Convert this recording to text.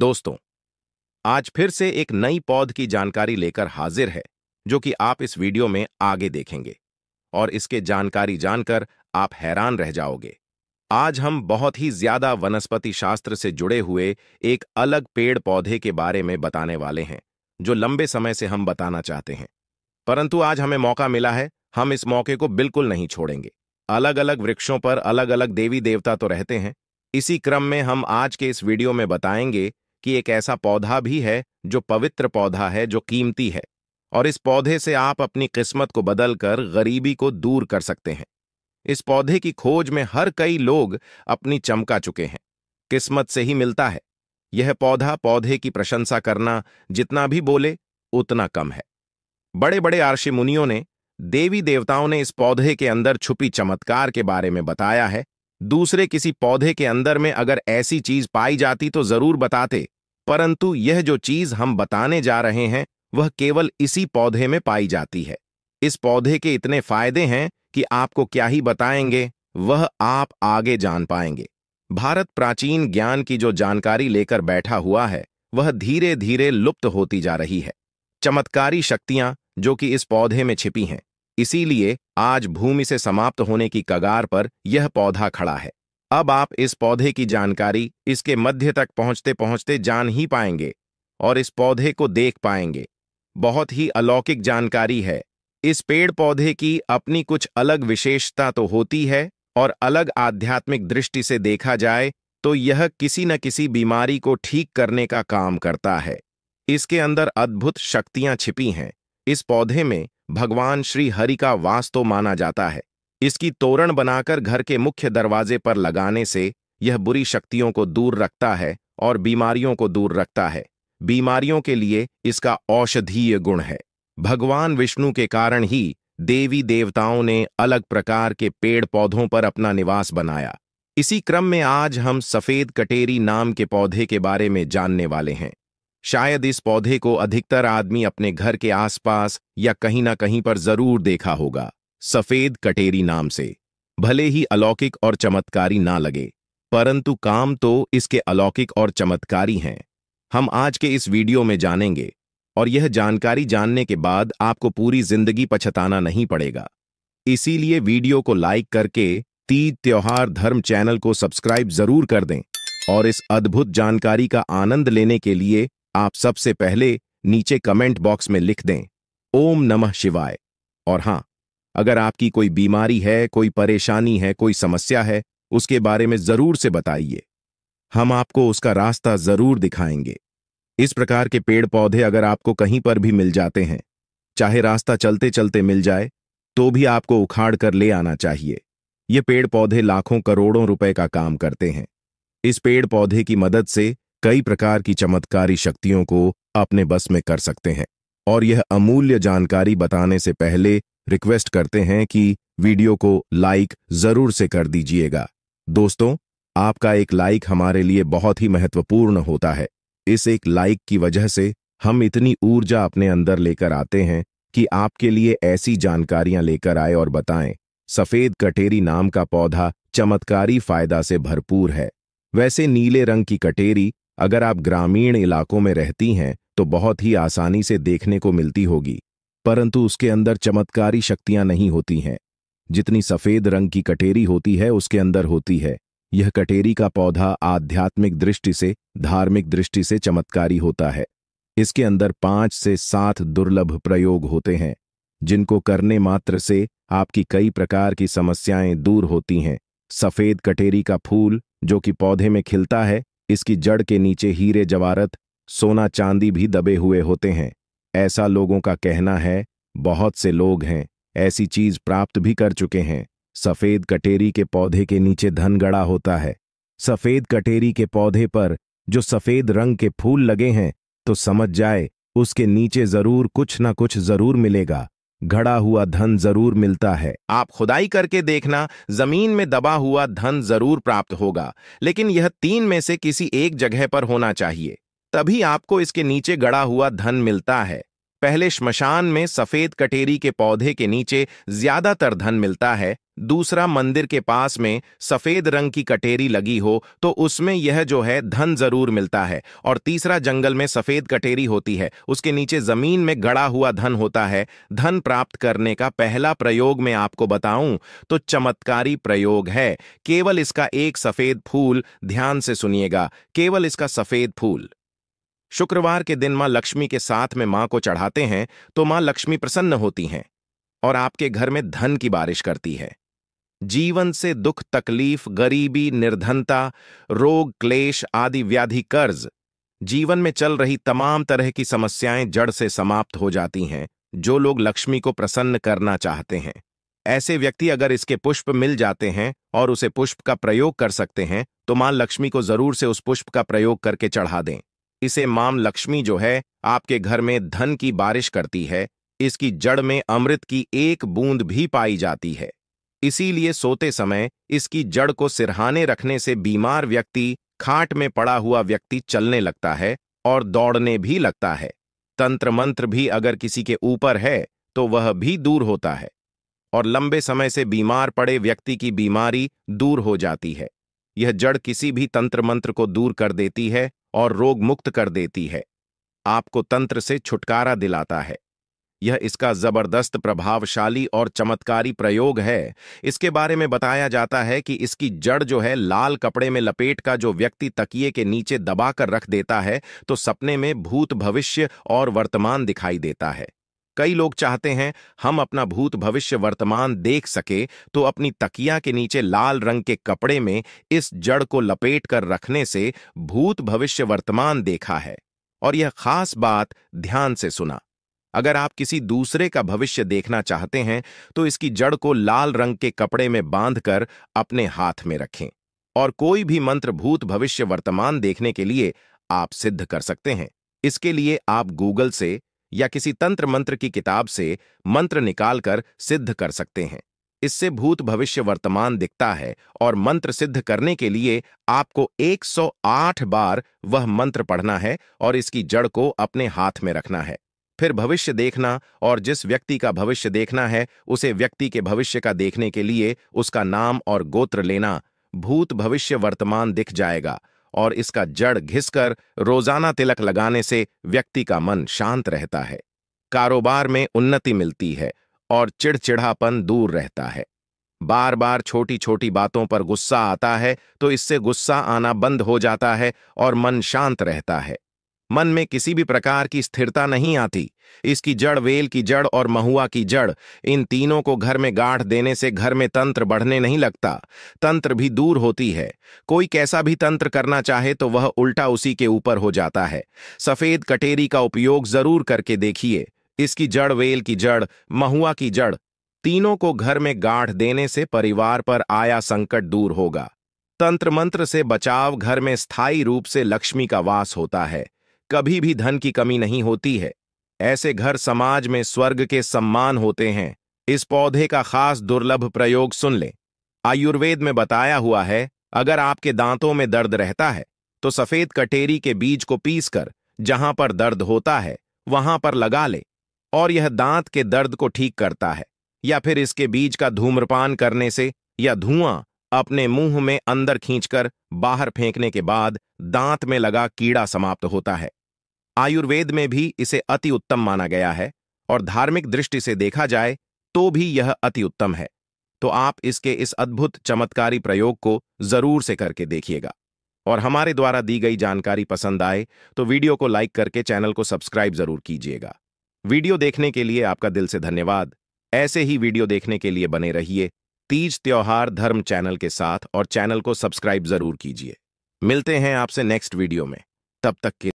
दोस्तों आज फिर से एक नई पौध की जानकारी लेकर हाजिर है जो कि आप इस वीडियो में आगे देखेंगे और इसके जानकारी जानकर आप हैरान रह जाओगे आज हम बहुत ही ज्यादा वनस्पति शास्त्र से जुड़े हुए एक अलग पेड़ पौधे के बारे में बताने वाले हैं जो लंबे समय से हम बताना चाहते हैं परंतु आज हमें मौका मिला है हम इस मौके को बिल्कुल नहीं छोड़ेंगे अलग अलग वृक्षों पर अलग अलग देवी देवता तो रहते हैं इसी क्रम में हम आज के इस वीडियो में बताएंगे कि एक ऐसा पौधा भी है जो पवित्र पौधा है जो कीमती है और इस पौधे से आप अपनी किस्मत को बदलकर गरीबी को दूर कर सकते हैं इस पौधे की खोज में हर कई लोग अपनी चमका चुके हैं किस्मत से ही मिलता है यह पौधा पौधे की प्रशंसा करना जितना भी बोले उतना कम है बड़े बड़े आर्षि मुनियों ने देवी देवताओं ने इस पौधे के अंदर छुपी चमत्कार के बारे में बताया है दूसरे किसी पौधे के अंदर में अगर ऐसी चीज पाई जाती तो जरूर बताते परंतु यह जो चीज हम बताने जा रहे हैं वह केवल इसी पौधे में पाई जाती है इस पौधे के इतने फायदे हैं कि आपको क्या ही बताएंगे वह आप आगे जान पाएंगे भारत प्राचीन ज्ञान की जो जानकारी लेकर बैठा हुआ है वह धीरे धीरे लुप्त होती जा रही है चमत्कारी शक्तियां जो कि इस पौधे में छिपी हैं इसीलिए आज भूमि से समाप्त होने की कगार पर यह पौधा खड़ा है अब आप इस पौधे की जानकारी इसके मध्य तक पहुंचते पहुंचते जान ही पाएंगे और इस पौधे को देख पाएंगे बहुत ही अलौकिक जानकारी है इस पेड़ पौधे की अपनी कुछ अलग विशेषता तो होती है और अलग आध्यात्मिक दृष्टि से देखा जाए तो यह किसी न किसी बीमारी को ठीक करने का काम करता है इसके अंदर अद्भुत शक्तियां छिपी हैं इस पौधे में भगवान श्री हरि का वास्तव तो माना जाता है इसकी तोरण बनाकर घर के मुख्य दरवाजे पर लगाने से यह बुरी शक्तियों को दूर रखता है और बीमारियों को दूर रखता है बीमारियों के लिए इसका औषधीय गुण है भगवान विष्णु के कारण ही देवी देवताओं ने अलग प्रकार के पेड़ पौधों पर अपना निवास बनाया इसी क्रम में आज हम सफेद कटेरी नाम के पौधे के बारे में जानने वाले हैं शायद इस पौधे को अधिकतर आदमी अपने घर के आसपास या कहीं ना कहीं पर जरूर देखा होगा सफेद कटेरी नाम से भले ही अलौकिक और चमत्कारी ना लगे परंतु काम तो इसके अलौकिक और चमत्कारी हैं हम आज के इस वीडियो में जानेंगे और यह जानकारी जानने के बाद आपको पूरी जिंदगी पछताना नहीं पड़ेगा इसीलिए वीडियो को लाइक करके तीज त्योहार धर्म चैनल को सब्सक्राइब जरूर कर दें और इस अद्भुत जानकारी का आनंद लेने के लिए आप सबसे पहले नीचे कमेंट बॉक्स में लिख दें ओम नमः शिवाय और हां अगर आपकी कोई बीमारी है कोई परेशानी है कोई समस्या है उसके बारे में जरूर से बताइए हम आपको उसका रास्ता जरूर दिखाएंगे इस प्रकार के पेड़ पौधे अगर आपको कहीं पर भी मिल जाते हैं चाहे रास्ता चलते चलते मिल जाए तो भी आपको उखाड़ कर ले आना चाहिए ये पेड़ पौधे लाखों करोड़ों रुपए का काम करते हैं इस पेड़ पौधे की मदद से कई प्रकार की चमत्कारी शक्तियों को अपने बस में कर सकते हैं और यह अमूल्य जानकारी बताने से पहले रिक्वेस्ट करते हैं कि वीडियो को लाइक जरूर से कर दीजिएगा दोस्तों आपका एक लाइक हमारे लिए बहुत ही महत्वपूर्ण होता है इस एक लाइक की वजह से हम इतनी ऊर्जा अपने अंदर लेकर आते हैं कि आपके लिए ऐसी जानकारियां लेकर आए और बताएं सफेद कटेरी नाम का पौधा चमत्कारी फायदा से भरपूर है वैसे नीले रंग की कटेरी अगर आप ग्रामीण इलाकों में रहती हैं तो बहुत ही आसानी से देखने को मिलती होगी परंतु उसके अंदर चमत्कारी शक्तियां नहीं होती हैं जितनी सफ़ेद रंग की कटेरी होती है उसके अंदर होती है यह कटेरी का पौधा आध्यात्मिक दृष्टि से धार्मिक दृष्टि से चमत्कारी होता है इसके अंदर पांच से सात दुर्लभ प्रयोग होते हैं जिनको करने मात्र से आपकी कई प्रकार की समस्याएं दूर होती हैं सफ़ेद कटेरी का फूल जो कि पौधे में खिलता है इसकी जड़ के नीचे हीरे जवारत सोना चांदी भी दबे हुए होते हैं ऐसा लोगों का कहना है बहुत से लोग हैं ऐसी चीज प्राप्त भी कर चुके हैं सफेद कटेरी के पौधे के नीचे धन गड़ा होता है सफेद कटेरी के पौधे पर जो सफेद रंग के फूल लगे हैं तो समझ जाए उसके नीचे जरूर कुछ ना कुछ जरूर मिलेगा घड़ा हुआ धन जरूर मिलता है आप खुदाई करके देखना जमीन में दबा हुआ धन जरूर प्राप्त होगा लेकिन यह तीन में से किसी एक जगह पर होना चाहिए तभी आपको इसके नीचे गड़ा हुआ धन मिलता है पहले श्मशान में सफेद कटेरी के पौधे के नीचे ज्यादातर धन मिलता है दूसरा मंदिर के पास में सफेद रंग की कटेरी लगी हो तो उसमें यह जो है धन जरूर मिलता है और तीसरा जंगल में सफेद कटेरी होती है उसके नीचे जमीन में गड़ा हुआ धन होता है धन प्राप्त करने का पहला प्रयोग मैं आपको बताऊं तो चमत्कारी प्रयोग है केवल इसका एक सफेद फूल ध्यान से सुनिएगा केवल इसका सफेद फूल शुक्रवार के दिन मां लक्ष्मी के साथ में मां को चढ़ाते हैं तो मां लक्ष्मी प्रसन्न होती हैं और आपके घर में धन की बारिश करती है जीवन से दुख तकलीफ गरीबी निर्धनता रोग क्लेश आदि व्याधि कर्ज जीवन में चल रही तमाम तरह की समस्याएं जड़ से समाप्त हो जाती हैं जो लोग लक्ष्मी को प्रसन्न करना चाहते हैं ऐसे व्यक्ति अगर इसके पुष्प मिल जाते हैं और उसे पुष्प का प्रयोग कर सकते हैं तो मां लक्ष्मी को जरूर से उस पुष्प का प्रयोग करके चढ़ा दें इसे माम लक्ष्मी जो है आपके घर में धन की बारिश करती है इसकी जड़ में अमृत की एक बूंद भी पाई जाती है इसीलिए सोते समय इसकी जड़ को सिरहाने रखने से बीमार व्यक्ति खाट में पड़ा हुआ व्यक्ति चलने लगता है और दौड़ने भी लगता है तंत्र मंत्र भी अगर किसी के ऊपर है तो वह भी दूर होता है और लंबे समय से बीमार पड़े व्यक्ति की बीमारी दूर हो जाती है यह जड़ किसी भी तंत्र मंत्र को दूर कर देती है और रोग मुक्त कर देती है आपको तंत्र से छुटकारा दिलाता है यह इसका जबरदस्त प्रभावशाली और चमत्कारी प्रयोग है इसके बारे में बताया जाता है कि इसकी जड़ जो है लाल कपड़े में लपेट का जो व्यक्ति तकिए के नीचे दबाकर रख देता है तो सपने में भूत भविष्य और वर्तमान दिखाई देता है कई लोग चाहते हैं हम अपना भूत भविष्य वर्तमान देख सके तो अपनी तकिया के नीचे लाल रंग के कपड़े में इस जड़ को लपेट कर रखने से भूत भविष्य वर्तमान देखा है और यह खास बात ध्यान से सुना अगर आप किसी दूसरे का भविष्य देखना चाहते हैं तो इसकी जड़ को लाल रंग के कपड़े में बांधकर अपने हाथ में रखें और कोई भी मंत्र भूत भविष्य वर्तमान देखने के लिए आप सिद्ध कर सकते हैं इसके लिए आप गूगल से या किसी तंत्र मंत्र की किताब से मंत्र निकालकर सिद्ध कर सकते हैं इससे भूत भविष्य वर्तमान दिखता है और मंत्र सिद्ध करने के लिए आपको 108 बार वह मंत्र पढ़ना है और इसकी जड़ को अपने हाथ में रखना है फिर भविष्य देखना और जिस व्यक्ति का भविष्य देखना है उसे व्यक्ति के भविष्य का देखने के लिए उसका नाम और गोत्र लेना भूत भविष्य वर्तमान दिख जाएगा और इसका जड़ घिसकर रोजाना तिलक लगाने से व्यक्ति का मन शांत रहता है कारोबार में उन्नति मिलती है और चिड़चिड़ापन दूर रहता है बार बार छोटी छोटी बातों पर गुस्सा आता है तो इससे गुस्सा आना बंद हो जाता है और मन शांत रहता है मन में किसी भी प्रकार की स्थिरता नहीं आती इसकी जड़ वेल की जड़ और महुआ की जड़ इन तीनों को घर में गांठ देने से घर में तंत्र बढ़ने नहीं लगता तंत्र भी दूर होती है कोई कैसा भी तंत्र करना चाहे तो वह उल्टा उसी के ऊपर हो जाता है सफेद कटेरी का उपयोग जरूर करके देखिए इसकी जड़ वेल की जड़ महुआ की जड़ तीनों को घर में गांठ देने से परिवार पर आया संकट दूर होगा तंत्र मंत्र से बचाव घर में स्थायी रूप से लक्ष्मी का वास होता है कभी भी धन की कमी नहीं होती है ऐसे घर समाज में स्वर्ग के सम्मान होते हैं इस पौधे का खास दुर्लभ प्रयोग सुन लें आयुर्वेद में बताया हुआ है अगर आपके दांतों में दर्द रहता है तो सफेद कटेरी के बीज को पीसकर जहां पर दर्द होता है वहां पर लगा ले और यह दांत के दर्द को ठीक करता है या फिर इसके बीज का धूम्रपान करने से या धुआं अपने मुंह में अंदर खींचकर बाहर फेंकने के बाद दांत में लगा कीड़ा समाप्त होता है आयुर्वेद में भी इसे अति उत्तम माना गया है और धार्मिक दृष्टि से देखा जाए तो भी यह अति उत्तम है तो आप इसके इस अद्भुत चमत्कारी प्रयोग को जरूर से करके देखिएगा और हमारे द्वारा दी गई जानकारी पसंद आए तो वीडियो को लाइक करके चैनल को सब्सक्राइब जरूर कीजिएगा वीडियो देखने के लिए आपका दिल से धन्यवाद ऐसे ही वीडियो देखने के लिए बने रहिए तीज त्योहार धर्म चैनल के साथ और चैनल को सब्सक्राइब जरूर कीजिए मिलते हैं आपसे नेक्स्ट वीडियो में तब तक के